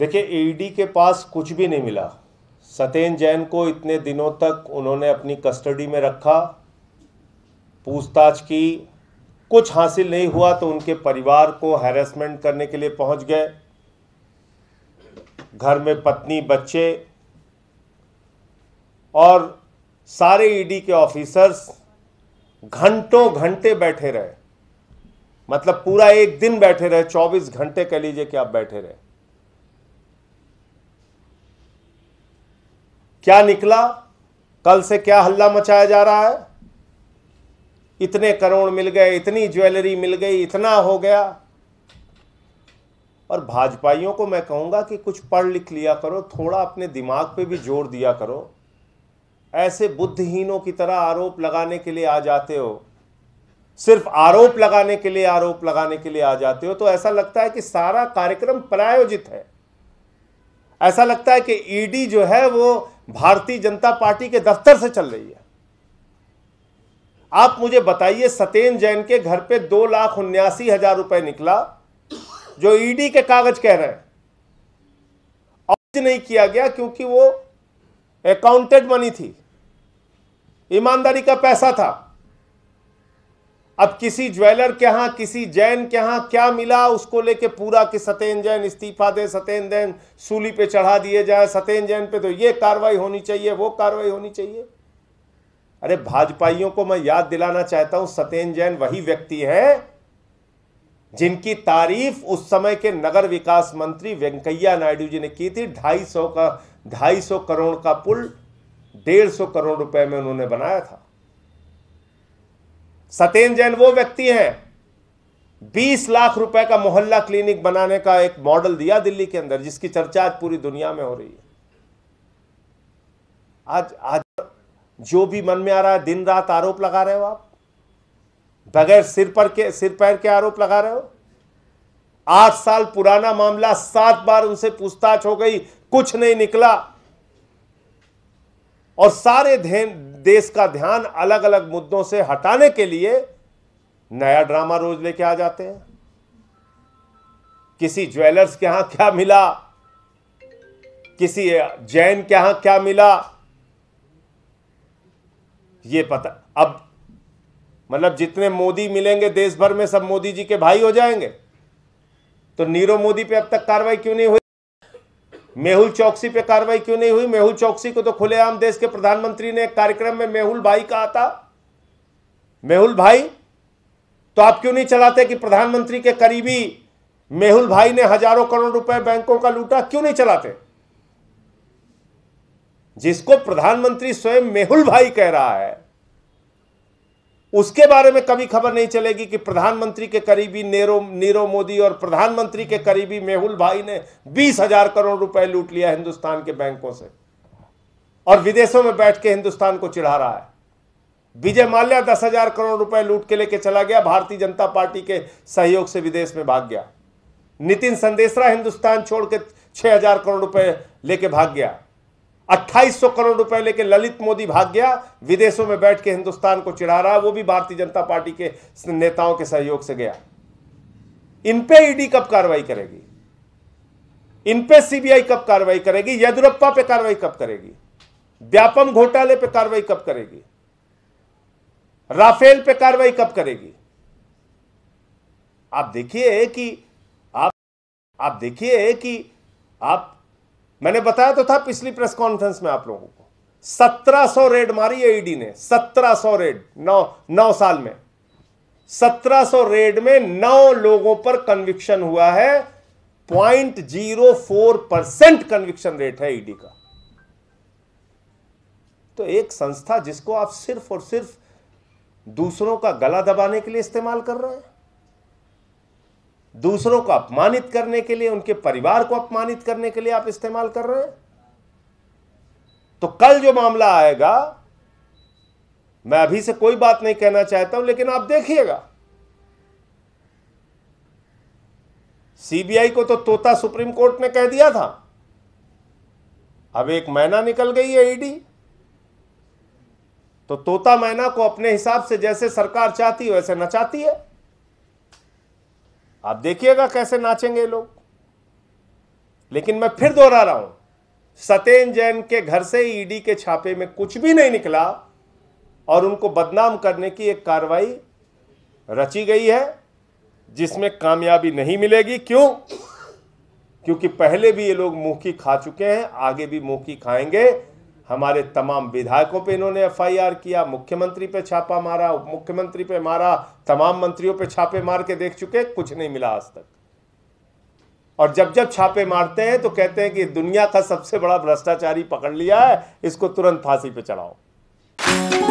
देखिए ईडी के पास कुछ भी नहीं मिला सत्येन जैन को इतने दिनों तक उन्होंने अपनी कस्टडी में रखा पूछताछ की कुछ हासिल नहीं हुआ तो उनके परिवार को हैरेसमेंट करने के लिए पहुंच गए घर में पत्नी बच्चे और सारे ईडी के ऑफिसर्स घंटों घंटे बैठे रहे मतलब पूरा एक दिन बैठे रहे 24 घंटे कह लीजिए कि आप बैठे रहे क्या निकला कल से क्या हल्ला मचाया जा रहा है इतने करोड़ मिल गए इतनी ज्वेलरी मिल गई इतना हो गया और भाजपाइयों को मैं कहूंगा कि कुछ पढ़ लिख लिया करो थोड़ा अपने दिमाग पे भी जोर दिया करो ऐसे बुद्धहीनों की तरह आरोप लगाने के लिए आ जाते हो सिर्फ आरोप लगाने के लिए आरोप लगाने के लिए आ जाते हो तो ऐसा लगता है कि सारा कार्यक्रम प्रायोजित है ऐसा लगता है कि ईडी e जो है वो भारतीय जनता पार्टी के दफ्तर से चल रही है आप मुझे बताइए सत्येन जैन के घर पे दो लाख उन्यासी हजार रुपए निकला जो ईडी e के कागज कह रहे हैं ऑर्ज नहीं किया गया क्योंकि वो अकाउंटेड मनी थी ईमानदारी का पैसा था अब किसी ज्वेलर के यहां किसी जैन के यहां क्या मिला उसको लेके पूरा कि सत्यन जैन इस्तीफा दे सत्यन जैन सूली पे चढ़ा दिए जाए सत्यन जैन पे तो ये कार्रवाई होनी चाहिए वो कार्रवाई होनी चाहिए अरे भाजपाइयों को मैं याद दिलाना चाहता हूं सत्यन जैन वही व्यक्ति है जिनकी तारीफ उस समय के नगर विकास मंत्री वेंकैया नायडू जी ने की थी ढाई सौ का ढाई सौ करोड़ का पुल डेढ़ सौ करोड़ रुपए में उन्होंने बनाया था सत्येंद्र जैन वो व्यक्ति हैं 20 लाख रुपए का मोहल्ला क्लिनिक बनाने का एक मॉडल दिया दिल्ली के अंदर जिसकी चर्चा आज पूरी दुनिया में हो रही है आज आज जो भी मन में आ रहा है दिन रात आरोप लगा रहे हो आप बगैर सिर पर के सिर पैर के आरोप लगा रहे हो आठ साल पुराना मामला सात बार उनसे पूछताछ हो गई कुछ नहीं निकला और सारे देश का ध्यान अलग अलग मुद्दों से हटाने के लिए नया ड्रामा रोज लेके आ जाते हैं किसी ज्वेलर्स के यहां क्या मिला किसी जैन के यहां क्या मिला ये पता अब मतलब जितने मोदी मिलेंगे देश भर में सब मोदी जी के भाई हो जाएंगे तो नीरव मोदी पे अब तक कार्रवाई क्यों नहीं हुई मेहुल चौकसी पे कार्रवाई क्यों नहीं हुई मेहुल चौकसी को तो खुलेआम देश के प्रधानमंत्री ने एक कार्यक्रम में मेहुल भाई कहा था मेहुल भाई तो आप क्यों नहीं चलाते कि प्रधानमंत्री के करीबी मेहुल भाई ने हजारों करोड़ रुपए बैंकों का लूटा क्यों नहीं चलाते जिसको प्रधानमंत्री स्वयं मेहुल भाई कह रहा है उसके बारे में कभी खबर नहीं चलेगी कि प्रधानमंत्री के करीबी नेरो नीरव मोदी और प्रधानमंत्री के करीबी मेहुल भाई ने बीस हजार करोड़ रुपए लूट लिया हिंदुस्तान के बैंकों से और विदेशों में बैठ के हिंदुस्तान को चिढ़ा रहा है विजय माल्या दस हजार करोड़ रुपए लूट के लेके चला गया भारतीय जनता पार्टी के सहयोग से विदेश में भाग गया नितिन संदेशरा हिंदुस्तान छोड़ के छह हजार करोड़ रुपए लेके भाग गया अट्ठाईस करोड़ रुपए लेके ललित मोदी भाग गया विदेशों में बैठ के हिंदुस्तान को चिढ़ा रहा वो भी भारतीय जनता पार्टी के नेताओं के सहयोग से गया इन पे ईडी कब कार्रवाई करेगी इन पे सीबीआई कब कार्रवाई करेगी येदुरप्पा पे कार्रवाई कब करेगी व्यापम घोटाले पे कार्रवाई कब करेगी राफेल पे कार्रवाई कब करेगी आप देखिए कि आप आप देखिए कि आप मैंने बताया तो था पिछली प्रेस कॉन्फ्रेंस में आप लोगों को 1700 रेड मारी ईडी e ने 1700 रेड नौ नौ साल में 1700 रेड में नौ लोगों पर कन्विक्शन हुआ है point zero four percent conviction rate है ईडी e का तो एक संस्था जिसको आप सिर्फ और सिर्फ दूसरों का गला दबाने के लिए इस्तेमाल कर रहे हैं दूसरों को अपमानित करने के लिए उनके परिवार को अपमानित करने के लिए आप इस्तेमाल कर रहे हैं तो कल जो मामला आएगा मैं अभी से कोई बात नहीं कहना चाहता हूं लेकिन आप देखिएगा सीबीआई को तो तोता सुप्रीम कोर्ट ने कह दिया था अब एक मैना निकल गई है ईडी तो तोता मैना को अपने हिसाब से जैसे सरकार चाहती है वैसे नचाती है आप देखिएगा कैसे नाचेंगे लोग लेकिन मैं फिर दोहरा रहा हूं सत्येन जैन के घर से ईडी के छापे में कुछ भी नहीं निकला और उनको बदनाम करने की एक कार्रवाई रची गई है जिसमें कामयाबी नहीं मिलेगी क्यों क्योंकि पहले भी ये लोग मुंह की खा चुके हैं आगे भी मुंह की खाएंगे हमारे तमाम विधायकों पे इन्होंने एफआईआर किया मुख्यमंत्री पे छापा मारा उप मुख्यमंत्री पे मारा तमाम मंत्रियों पे छापे मार के देख चुके कुछ नहीं मिला आज तक और जब जब छापे मारते हैं तो कहते हैं कि दुनिया का सबसे बड़ा भ्रष्टाचारी पकड़ लिया है इसको तुरंत फांसी पे चढ़ाओ